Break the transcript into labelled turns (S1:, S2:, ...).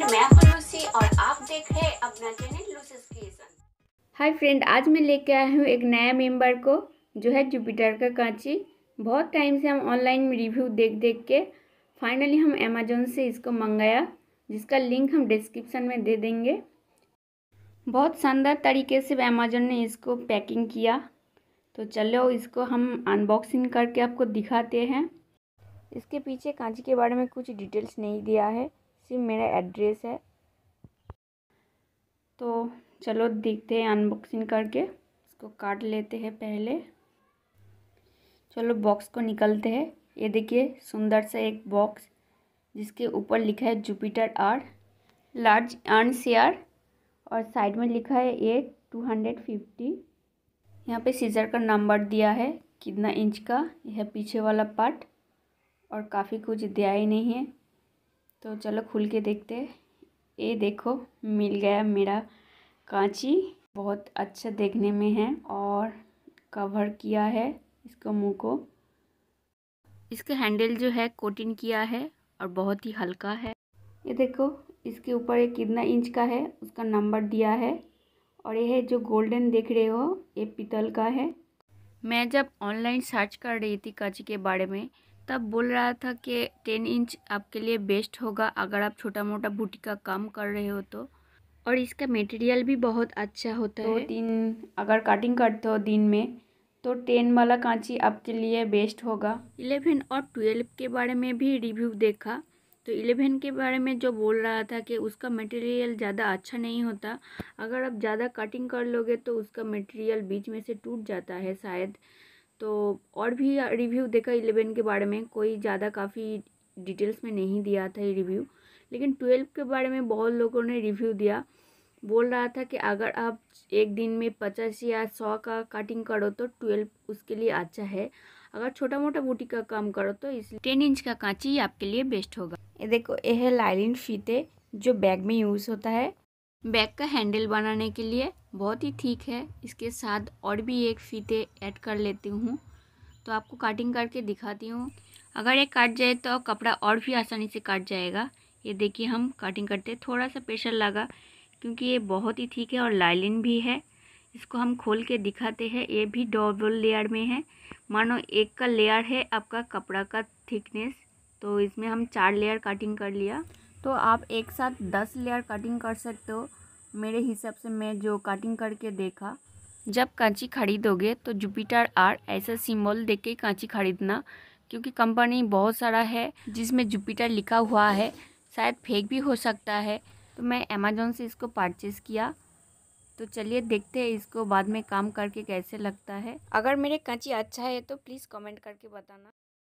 S1: friend मैं Lucy और आप देख रहे हैं अपना चैनल क्रिएशन हाय फ्रेंड आज मैं लेके आया हूँ एक नया मेंबर को जो है जुपिटर का कांची बहुत टाइम से हम ऑनलाइन रिव्यू देख देख के फाइनली हम अमेजोन से इसको मंगाया जिसका लिंक हम डिस्क्रिप्शन में दे देंगे बहुत शानदार तरीके से अमेजोन ने इसको पैकिंग किया तो चलो इसको हम अनबॉक्सिंग करके आपको दिखाते हैं इसके पीछे कांची के बारे में कुछ डिटेल्स नहीं दिया है सिर्फ मेरा एड्रेस है तो चलो देखते हैं अनबॉक्सिंग करके इसको काट लेते हैं पहले चलो बॉक्स को निकलते हैं ये देखिए सुंदर सा एक बॉक्स जिसके ऊपर लिखा है जुपिटर आर लार्ज अर्न सीआर और साइड में लिखा है ये टू हंड्रेड फिफ्टी यहाँ पर सीजर का नंबर दिया है कितना इंच का यह पीछे वाला पार्ट और काफ़ी कुछ दिया ही नहीं है तो चलो खुल के देखते ये देखो मिल गया मेरा कांची बहुत अच्छा देखने में है और कवर किया है इसको मुंह को इसका हैंडल जो है कोटिन किया है और बहुत ही हल्का है ये देखो इसके ऊपर ये कितना इंच का है उसका नंबर दिया है और यह है जो गोल्डन देख रहे हो ये पीतल का है मैं जब ऑनलाइन सर्च कर रही थी कांची के बारे में तब बोल रहा था कि टेन इंच आपके लिए बेस्ट होगा अगर आप छोटा मोटा बूटी का काम कर रहे हो तो और इसका मटेरियल भी बहुत अच्छा होता तो है तीन अगर कटिंग करते हो दिन में तो टेन वाला कांची आपके लिए बेस्ट होगा इलेवन और ट्वेल्व के बारे में भी रिव्यू देखा तो इलेवन के बारे में जो बोल रहा था कि उसका मटेरियल ज़्यादा अच्छा नहीं होता अगर आप ज़्यादा कटिंग कर लोगे तो उसका मटेरियल बीच में से टूट जाता है शायद तो और भी रिव्यू देखा इलेवन के बारे में कोई ज़्यादा काफ़ी डिटेल्स में नहीं दिया था ये रिव्यू लेकिन ट्वेल्व के बारे में बहुत लोगों ने रिव्यू दिया बोल रहा था कि अगर आप एक दिन में पचास या सौ का कटिंग करो तो ट्वेल्व उसके लिए अच्छा है अगर छोटा मोटा बूटी का काम करो तो इस टेन इंच का कांची आपके लिए बेस्ट होगा ये देखो ये है लाइलिन फीते जो बैग में यूज़ होता है बैग का हैंडल बनाने के लिए बहुत ही ठीक है इसके साथ और भी एक फीते ऐड कर लेती हूँ तो आपको काटिंग करके दिखाती हूँ अगर ये काट जाए तो कपड़ा और भी आसानी से काट जाएगा ये देखिए हम काटिंग करते थोड़ा सा प्रेशर लगा क्योंकि ये बहुत ही ठीक है और लाइलिन भी है इसको हम खोल के दिखाते हैं ये भी डबल लेयर में है मानो एक का लेयर है आपका कपड़ा का थिकनेस तो इसमें हम चार लेयर कटिंग कर लिया तो आप एक साथ दस लेयर कटिंग कर सकते हो मेरे हिसाब से मैं जो कटिंग करके देखा जब कांची खरीदोगे तो जुपिटर आर ऐसा सिंबल देख के कांची खरीदना क्योंकि कंपनी बहुत सारा है जिसमें जुपिटर लिखा हुआ है शायद फेक भी हो सकता है तो मैं अमेजोन से इसको परचेज़ किया तो चलिए देखते हैं इसको बाद में काम करके कैसे लगता है अगर मेरे कांची अच्छा है तो प्लीज़ कमेंट करके बताना